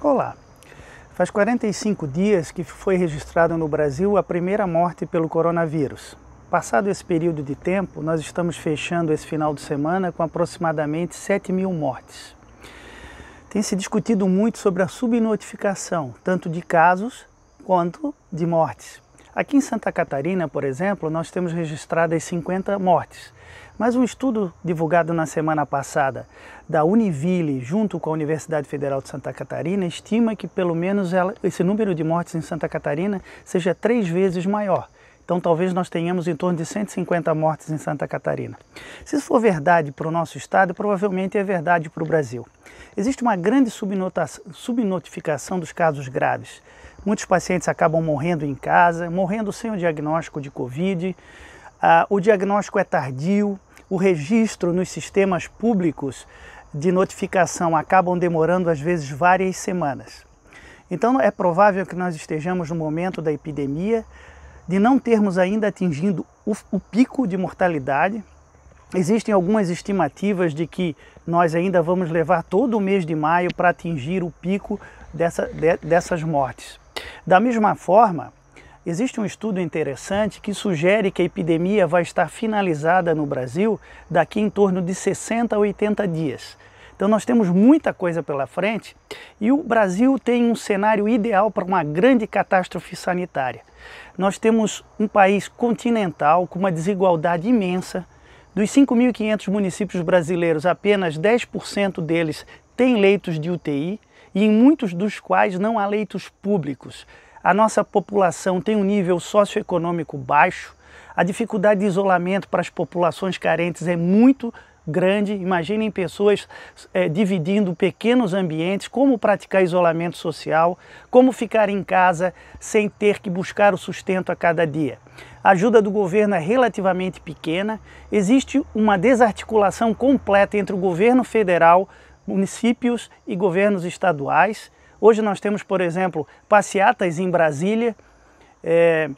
Olá. Faz 45 dias que foi registrada no Brasil a primeira morte pelo coronavírus. Passado esse período de tempo, nós estamos fechando esse final de semana com aproximadamente 7 mil mortes. Tem se discutido muito sobre a subnotificação, tanto de casos quanto de mortes. Aqui em Santa Catarina, por exemplo, nós temos registradas 50 mortes. Mas um estudo divulgado na semana passada da Univille, junto com a Universidade Federal de Santa Catarina, estima que pelo menos ela, esse número de mortes em Santa Catarina seja três vezes maior. Então talvez nós tenhamos em torno de 150 mortes em Santa Catarina. Se isso for verdade para o nosso estado, provavelmente é verdade para o Brasil. Existe uma grande subnotificação dos casos graves. Muitos pacientes acabam morrendo em casa, morrendo sem o diagnóstico de Covid. Ah, o diagnóstico é tardio, o registro nos sistemas públicos de notificação acabam demorando às vezes várias semanas. Então é provável que nós estejamos no momento da epidemia de não termos ainda atingido o, o pico de mortalidade. Existem algumas estimativas de que nós ainda vamos levar todo o mês de maio para atingir o pico dessa, de, dessas mortes. Da mesma forma, existe um estudo interessante que sugere que a epidemia vai estar finalizada no Brasil daqui em torno de 60 a 80 dias. Então nós temos muita coisa pela frente e o Brasil tem um cenário ideal para uma grande catástrofe sanitária. Nós temos um país continental com uma desigualdade imensa. Dos 5.500 municípios brasileiros, apenas 10% deles têm leitos de UTI e em muitos dos quais não há leitos públicos. A nossa população tem um nível socioeconômico baixo, a dificuldade de isolamento para as populações carentes é muito grande. Imaginem pessoas é, dividindo pequenos ambientes, como praticar isolamento social, como ficar em casa sem ter que buscar o sustento a cada dia. A ajuda do governo é relativamente pequena, existe uma desarticulação completa entre o governo federal, municípios e governos estaduais. Hoje nós temos, por exemplo, passeatas em Brasília, é,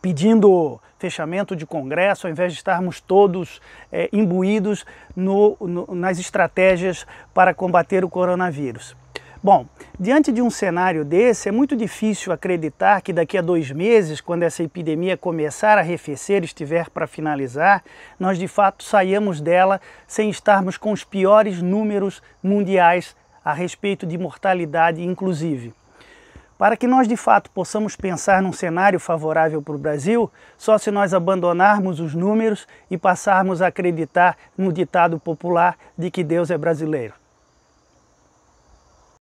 pedindo fechamento de Congresso, ao invés de estarmos todos é, imbuídos no, no, nas estratégias para combater o coronavírus. Bom, diante de um cenário desse, é muito difícil acreditar que daqui a dois meses, quando essa epidemia começar a arrefecer, estiver para finalizar, nós de fato saímos dela sem estarmos com os piores números mundiais a respeito de mortalidade, inclusive. Para que nós de fato possamos pensar num cenário favorável para o Brasil, só se nós abandonarmos os números e passarmos a acreditar no ditado popular de que Deus é brasileiro.